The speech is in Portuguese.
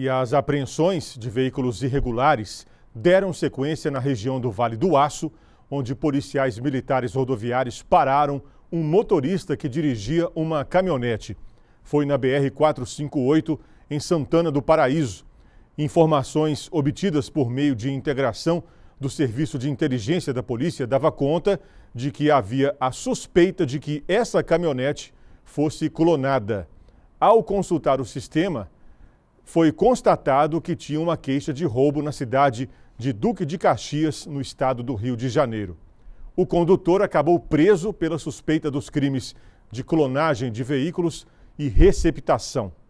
E as apreensões de veículos irregulares deram sequência na região do Vale do Aço, onde policiais militares rodoviários pararam um motorista que dirigia uma caminhonete. Foi na BR-458, em Santana do Paraíso. Informações obtidas por meio de integração do Serviço de Inteligência da Polícia dava conta de que havia a suspeita de que essa caminhonete fosse clonada. Ao consultar o sistema, foi constatado que tinha uma queixa de roubo na cidade de Duque de Caxias, no estado do Rio de Janeiro. O condutor acabou preso pela suspeita dos crimes de clonagem de veículos e receptação.